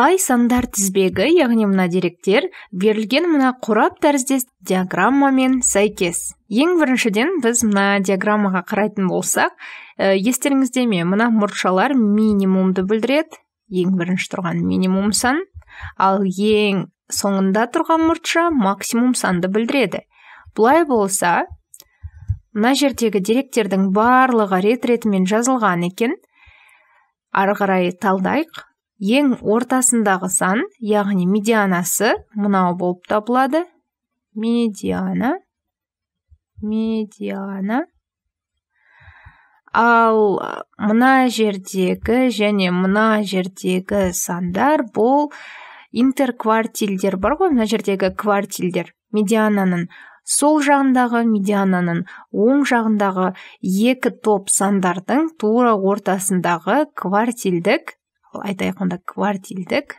қай сандар тізбегі яғни мына деректер берілген мына қорап тәріздес диаграммамен сәйкес ең біріншіден біз мына диаграммаға қарайтын болсақ ә, естеріңізде ме мына мұртшалар минимумды білдіреді ең бірінші тұрған минимум сан ал ең соңында тұрған мұртша максимум санды білдіреді бұлай болса мына жердегі деректердің барлығы рет ретімен жазылған екен ары қарай талдайық ең ортасындағы сан яғни медианасы мынау болып табылады медиана медиана ал мына жердегі және мына жердегі сандар бұл интерквартильдер бар ғой мына жердегі квартильдер медиананың сол жағындағы медиананың оң жағындағы екі топ сандардың тура ортасындағы квартильдік айтайық онда квартильдік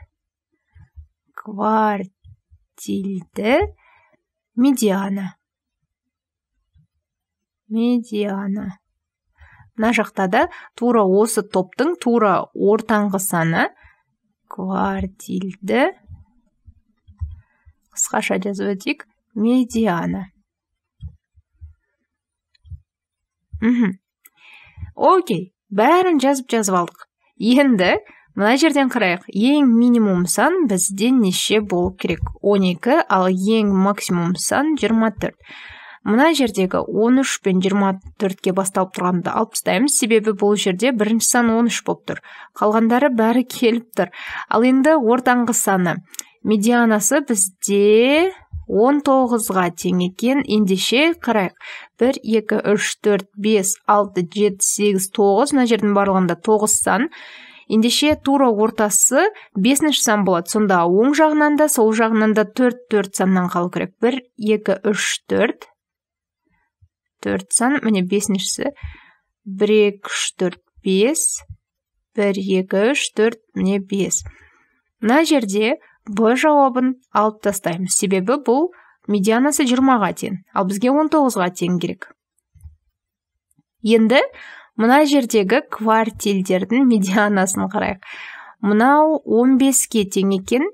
квартильді медиана медиана мына жақта да тура осы топтың тура ортаңғы саны квартильді қысқаша жазып өтейік медиана мхм окей бәрін жазып жазып алдық енді мына жерден қарайық ең минимум сан бізде неше болу керек 12 ал ең максимум сан 24 мына жердегі 13 пен 24-ке басталып тұрғанды алып тастаймыз себебі бұл жерде бірінші сан 13 болып тұр қалғандары бәрі келіп тұр ал енді ортаңғы саны медианасы бізде 19-ға тең екен ендеше қарайық 1, 2, 3, 4, 5, 6, 7, 8, 9 мына жердің барлығында 9 сан ендеше тура ортасы бесінші сан болады сонда оң жағынан да сол жағынан да төрт төрт саннан қалу керек бір екі үш төрт төрт сан міне бесіншісі бір екі үш төрт бес бір екі үш төрт міне бес мына жерде б жауабын алып тастаймыз себебі бұл медианасы жиырмаға тең ал бізге он тоғызға тең керек енді мына жердегі квартильдердің медианасын қарайық мынау 15-ке тең екен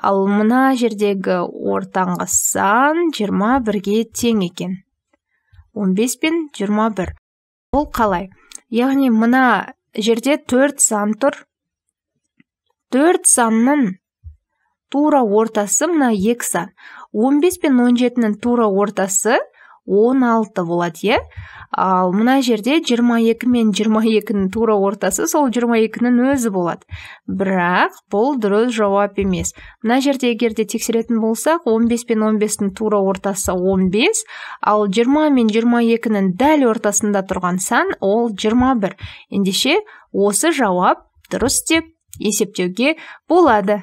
ал мына жердегі ортаңғы сан 21-ге тең екен 15 пен 21 бұл қалай яғни мына жерде төрт сан тұр төрт санның тура ортасы мына екі сан 15 пен 17-нің тура ортасы 16 болады иә ал мына жерде 22 мен 22-нің тура ортасы сол 22-нің өзі болады бірақ бұл дұрыс жауап емес мына жерде егер де тексеретін болсақ 15 пен 15-нің тура ортасы 15 ал 20 мен 22-нің дәл ортасында тұрған сан ол 21 ендеше осы жауап дұрыс деп есептеуге болады